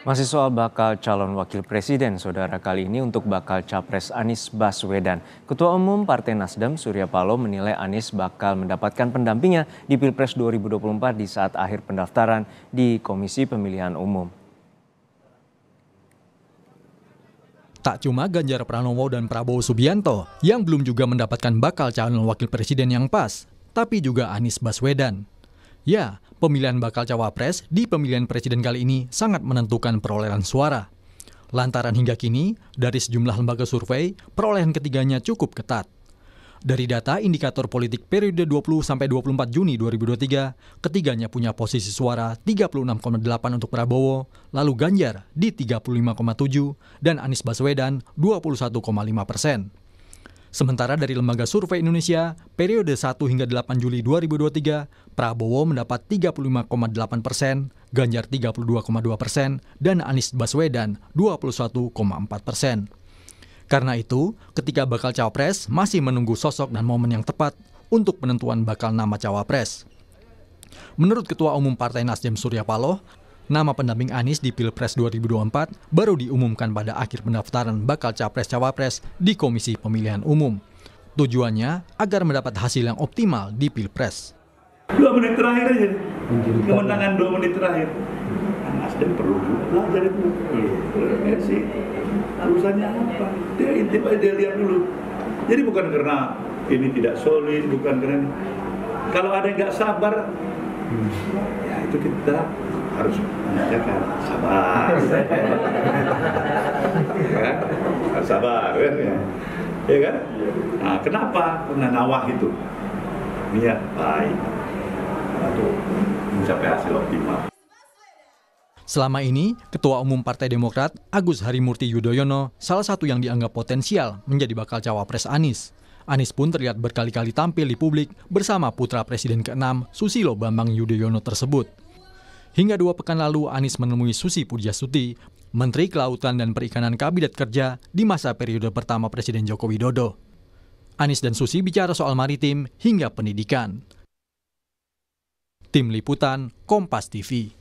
Masih soal bakal calon wakil presiden, saudara kali ini untuk bakal capres Anies Baswedan. Ketua Umum Partai Nasdem Surya Paloh menilai Anies bakal mendapatkan pendampingnya di Pilpres 2024 di saat akhir pendaftaran di Komisi Pemilihan Umum. Tak cuma Ganjar Pranowo dan Prabowo Subianto yang belum juga mendapatkan bakal calon wakil presiden yang pas, tapi juga Anies Baswedan. Ya, pemilihan bakal cawapres di pemilihan presiden kali ini sangat menentukan perolehan suara. Lantaran hingga kini, dari sejumlah lembaga survei, perolehan ketiganya cukup ketat. Dari data indikator politik periode 20-24 Juni 2023, ketiganya punya posisi suara 36,8 untuk Prabowo, lalu Ganjar di 35,7, dan Anies Baswedan 21,5 persen. Sementara dari Lembaga Survei Indonesia, periode 1 hingga 8 Juli 2023, Prabowo mendapat 35,8 persen, Ganjar 32,2 persen, dan Anies Baswedan 21,4 persen. Karena itu, ketika bakal cawapres masih menunggu sosok dan momen yang tepat untuk penentuan bakal nama cawapres. Menurut Ketua Umum Partai Nasdem Surya Paloh, Nama pendamping Anies di Pilpres 2024 baru diumumkan pada akhir pendaftaran bakal capres-cawapres di Komisi Pemilihan Umum. Tujuannya agar mendapat hasil yang optimal di Pilpres. Dua menit terakhir aja, kemenangan dua menit terakhir. dan perlu belajar itu. Ya sih, urusannya apa? Dia intip aja, dia lihat dulu. Jadi bukan karena ini tidak solid, bukan karena Kalau ada yang nggak sabar, ya itu kita harus mengajarkan sabar. ya, sabar kan ya. ya kan? Iya. Nah, kenapa menawah itu? Niat baik untuk mencapai hasil optimal. Selama ini, Ketua Umum Partai Demokrat Agus Harimurti Yudhoyono salah satu yang dianggap potensial menjadi bakal cawapres Anies. Anies pun terlihat berkali-kali tampil di publik bersama putra Presiden ke-6 Susilo Bambang Yudhoyono tersebut. Hingga dua pekan lalu, Anies menemui Susi Pujiastuti, Menteri Kelautan dan Perikanan Kabinet Kerja di masa periode pertama Presiden Joko Widodo. Anies dan Susi bicara soal maritim hingga pendidikan. Tim Liputan, Kompas TV.